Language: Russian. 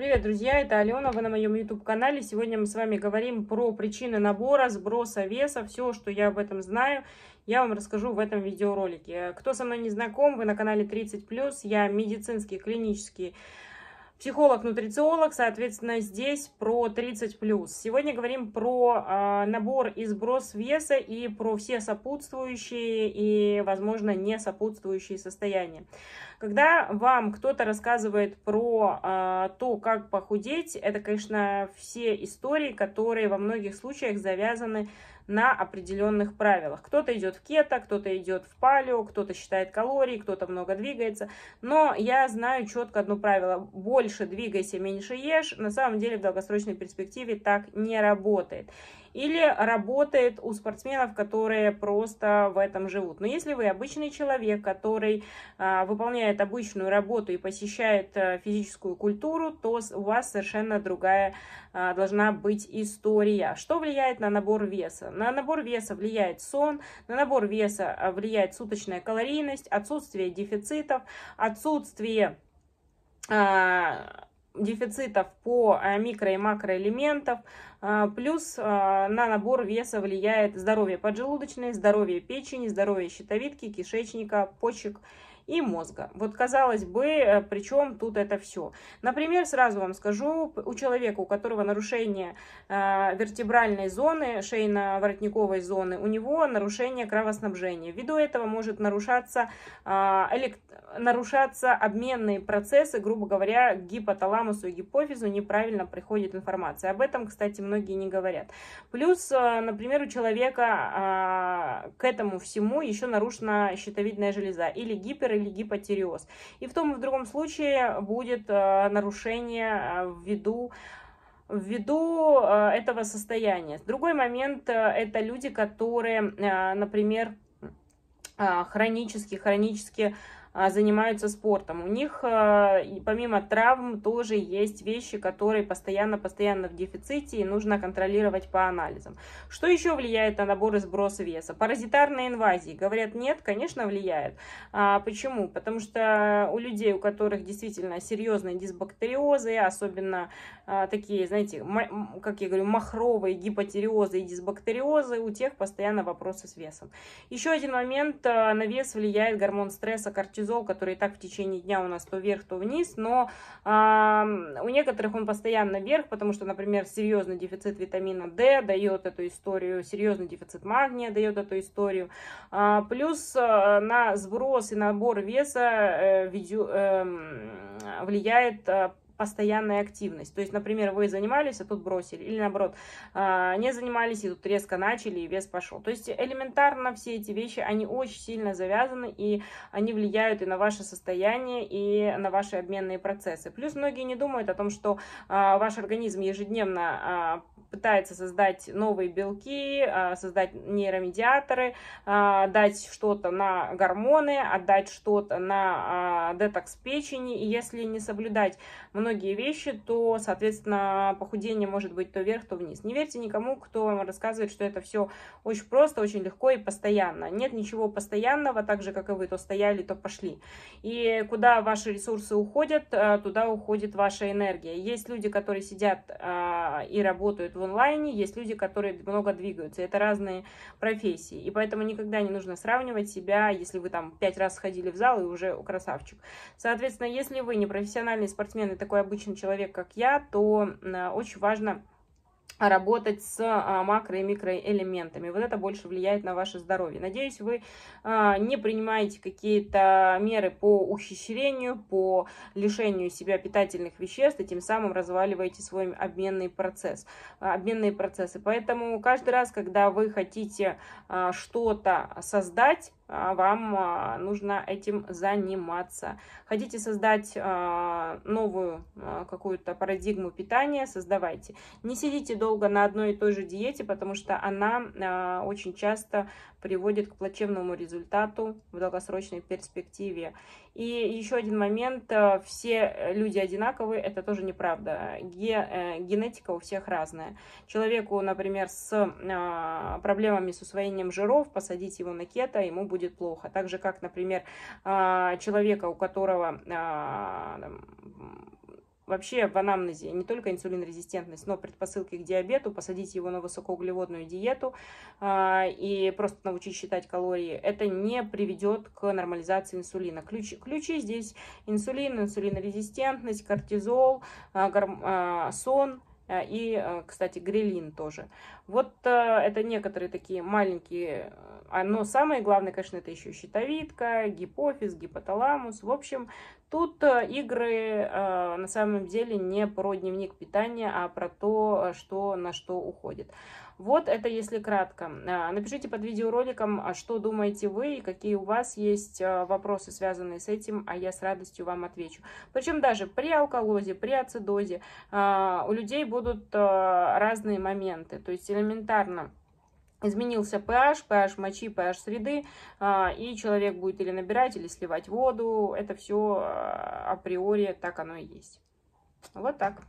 Привет, друзья, это Алена, вы на моем YouTube-канале. Сегодня мы с вами говорим про причины набора, сброса веса, все, что я об этом знаю, я вам расскажу в этом видеоролике. Кто со мной не знаком, вы на канале 30+, я медицинский, клинический Психолог-нутрициолог, соответственно, здесь про 30+. Сегодня говорим про э, набор и сброс веса и про все сопутствующие и, возможно, не сопутствующие состояния. Когда вам кто-то рассказывает про э, то, как похудеть, это, конечно, все истории, которые во многих случаях завязаны на определенных правилах. Кто-то идет в кето, кто-то идет в палео, кто-то считает калории, кто-то много двигается. Но я знаю четко одно правило. Больше Меньше двигайся, меньше ешь, на самом деле в долгосрочной перспективе так не работает. Или работает у спортсменов, которые просто в этом живут. Но если вы обычный человек, который а, выполняет обычную работу и посещает а, физическую культуру, то у вас совершенно другая а, должна быть история. Что влияет на набор веса? На набор веса влияет сон, на набор веса а, влияет суточная калорийность, отсутствие дефицитов, отсутствие а, дефицитов по а, микро- и макроэлементов, а, плюс на набор веса влияет здоровье поджелудочной, здоровье печени, здоровье щитовидки, кишечника, почек и мозга. Вот казалось бы, э, причем тут это все. Например, сразу вам скажу, у человека, у которого нарушение э, вертебральной зоны, шейно-воротниковой зоны, у него нарушение кровоснабжения. Ввиду этого может нарушаться, а, нарушаться обменные процессы, грубо говоря, к гипоталамусу и гипофизу неправильно приходит информация. Об этом, кстати, многие не говорят. Плюс, э, например, у человека а, к этому всему еще нарушена щитовидная железа или гипер- или гипотереоз. И в том и в другом случае будет э, нарушение в э, ввиду ввиду э, этого состояния. Другой момент – это люди, которые, например, хронически, хронически а, занимаются спортом. У них э, помимо травм тоже есть вещи, которые постоянно-постоянно в дефиците и нужно контролировать по анализам. Что еще влияет на набор и сброс веса? Паразитарные инвазии. Говорят, нет, конечно, влияет. А почему? Потому что у людей, у которых действительно серьезные дисбактериозы, особенно а, такие, знаете, как я говорю, махровые гипотериозы и дисбактериозы, у тех постоянно вопросы с весом. Еще один момент, э, на вес влияет гормон стресса, кортизол кортизол, который и так в течение дня у нас то вверх, то вниз, но э, у некоторых он постоянно вверх, потому что, например, серьезный дефицит витамина D дает эту историю, серьезный дефицит магния дает эту историю, э, плюс э, на сброс и набор веса э, видю, эм, э, влияет постоянная активность. То есть, например, вы занимались, а тут бросили. Или наоборот, а, не занимались, и тут резко начали, и вес пошел. То есть элементарно все эти вещи, они очень сильно завязаны, и они влияют и на ваше состояние, и на ваши обменные процессы. Плюс многие не думают о том, что а, ваш организм ежедневно а, пытается создать новые белки, а, создать нейромедиаторы, а, дать что-то на гормоны, отдать что-то на а, детокс печени. И если не соблюдать многие вещи, то, соответственно, похудение может быть то вверх, то вниз. Не верьте никому, кто вам рассказывает, что это все очень просто, очень легко и постоянно. Нет ничего постоянного, так же, как и вы то стояли, то пошли. И куда ваши ресурсы уходят, туда уходит ваша энергия. Есть люди, которые сидят и работают в онлайне, есть люди, которые много двигаются. Это разные профессии. И поэтому никогда не нужно сравнивать себя, если вы там пять раз сходили в зал и уже красавчик. Соответственно, если вы не профессиональный спортсмен и такой обычный человек, как я, то очень важно а, работать с а, макро- и микроэлементами. Вот это больше влияет на ваше здоровье. Надеюсь, вы а, не принимаете какие-то меры по ухищрению, по лишению себя питательных веществ, и тем самым разваливаете свой обменный процесс, обменные процессы. Поэтому каждый раз, когда вы хотите что-то создать, а, вам а, нужно этим заниматься. Хотите создать а, новую какую-то парадигму питания, создавайте. Не сидите долго на одной и той же диете, потому что она очень часто приводит к плачевному результату в долгосрочной перспективе. И еще один момент, э, все люди одинаковые, это тоже неправда. Э, генетика у всех разная. Человеку, например, с э, проблемами с усвоением жиров, посадить его на кето, ему будет плохо. Так же, как, например, человека, у которого вообще в анамнезе не только инсулинорезистентность, но предпосылки к диабету, посадить его на высокоуглеводную диету а, и просто научить считать калории, это не приведет к нормализации инсулина. Ключи, ключи здесь инсулин, инсулинорезистентность, кортизол, а, а, сон, и, кстати, грелин тоже. Вот это некоторые такие маленькие, но самое главное, конечно, это еще щитовидка, гипофиз, гипоталамус. В общем, Тут э, игры э, на самом деле не про дневник питания, а про то, э, что на что уходит. Вот это если кратко. Напишите под видеороликом, а что думаете вы и какие у вас есть вопросы, связанные с этим, а я с радостью вам отвечу. Причем даже при алколозе, при ацидозе у людей будут разные моменты. То есть элементарно изменился pH, pH мочи, pH среды, а, и человек будет или набирать, или сливать воду. Это все а, априори так оно и есть. Вот так.